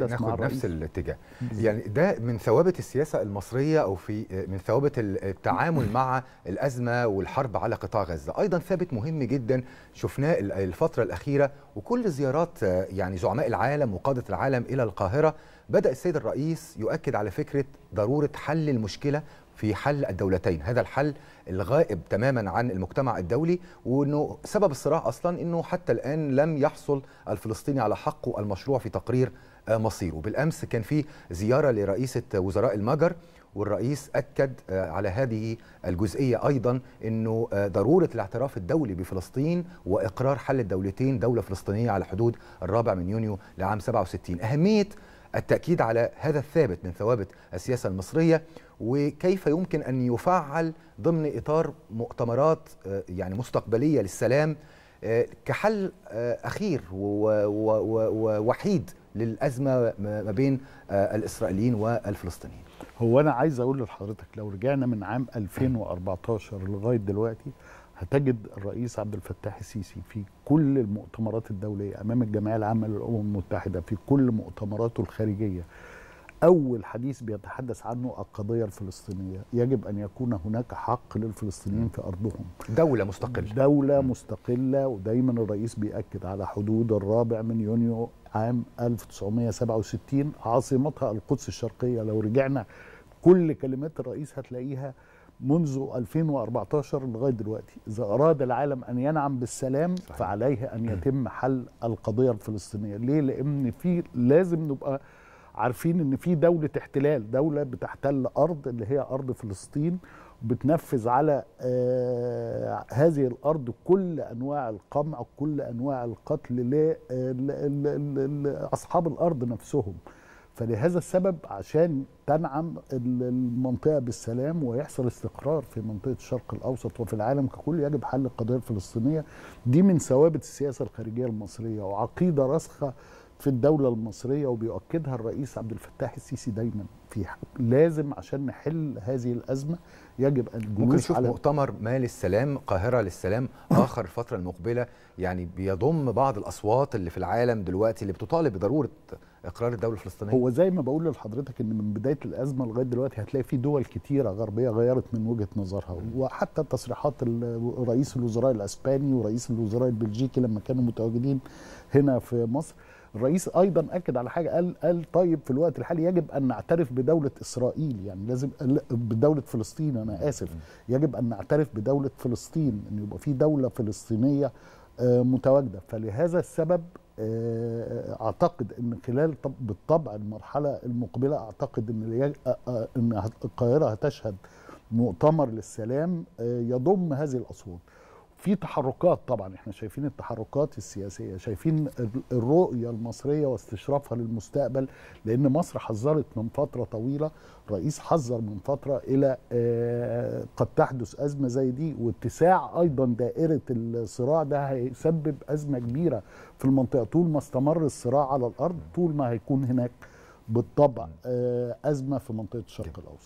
يعني ناخد نفس الاتجاه يعني ده من ثوابت السياسه المصريه او في من ثوابت التعامل مع الازمه والحرب على قطاع غزه ايضا ثابت مهم جدا شفناه الفتره الاخيره وكل زيارات يعني زعماء العالم وقاده العالم الى القاهره بدا السيد الرئيس يؤكد على فكره ضروره حل المشكله في حل الدولتين هذا الحل الغائب تماما عن المجتمع الدولي وانه سبب الصراع اصلا انه حتى الان لم يحصل الفلسطيني على حقه المشروع في تقرير مصيره بالأمس كان في زيارة لرئيسة وزراء المجر والرئيس أكد آه، على هذه الجزئية أيضا أنه آه، ضرورة الاعتراف الدولي بفلسطين وإقرار حل الدولتين دولة فلسطينية على حدود الرابع من يونيو لعام 67 أهمية التأكيد على هذا الثابت من ثوابت السياسة المصرية وكيف يمكن أن يفعل ضمن إطار مؤتمرات آه، يعني مستقبلية للسلام كحل أخير ووحيد للازمه ما بين آه، الاسرائيليين والفلسطينيين هو انا عايز اقول لحضرتك لو رجعنا من عام 2014 لغايه دلوقتي هتجد الرئيس عبد الفتاح السيسي في كل المؤتمرات الدوليه امام الجمعيه العامه للامم المتحده في كل مؤتمراته الخارجيه أول حديث بيتحدث عنه القضية الفلسطينية يجب أن يكون هناك حق للفلسطينيين في أرضهم دولة مستقلة دولة مستقلة ودايما الرئيس بيأكد على حدود الرابع من يونيو عام 1967 عاصمتها القدس الشرقية لو رجعنا كل كلمات الرئيس هتلاقيها منذ 2014 لغاية دلوقتي إذا أراد العالم أن ينعم بالسلام صحيح. فعليه أن يتم حل القضية الفلسطينية ليه؟ لأن في لازم نبقى عارفين ان في دوله احتلال دوله بتحتل ارض اللي هي ارض فلسطين بتنفذ على آه هذه الارض كل انواع القمع كل انواع القتل لاصحاب الارض نفسهم فلهذا السبب عشان تنعم المنطقه بالسلام ويحصل استقرار في منطقه الشرق الاوسط وفي العالم ككل يجب حل القضيه الفلسطينيه دي من ثوابت السياسه الخارجيه المصريه وعقيده راسخه في الدولة المصرية وبيؤكدها الرئيس عبد الفتاح السيسي دايما في لازم عشان نحل هذه الأزمة يجب أن ممكن نشوف على... مؤتمر ما للسلام قاهرة للسلام آخر الفترة المقبلة يعني بيضم بعض الأصوات اللي في العالم دلوقتي اللي بتطالب بضرورة إقرار الدولة الفلسطينية هو زي ما بقول لحضرتك إن من بداية الأزمة لغاية دلوقتي هتلاقي في دول كتيرة غربية غيرت من وجهة نظرها وحتى تصريحات رئيس الوزراء الأسباني ورئيس الوزراء البلجيكي لما كانوا متواجدين هنا في مصر الرئيس ايضا اكد على حاجه قال قال طيب في الوقت الحالي يجب ان نعترف بدوله اسرائيل يعني لازم بدوله فلسطين انا اسف يجب ان نعترف بدوله فلسطين ان يبقى في دوله فلسطينيه آه، متواجده فلهذا السبب آه، آه، اعتقد ان خلال بالطبع المرحله المقبله اعتقد ان ان القاهره هتشهد مؤتمر للسلام يضم هذه الاصوات في تحركات طبعا احنا شايفين التحركات السياسيه شايفين الرؤيه المصريه واستشرافها للمستقبل لان مصر حذرت من فتره طويله رئيس حذر من فتره الى آه، قد تحدث ازمه زي دي واتساع ايضا دائره الصراع ده هيسبب ازمه كبيره في المنطقه طول ما استمر الصراع على الارض طول ما هيكون هناك بالطبع آه، ازمه في منطقه الشرق الاوسط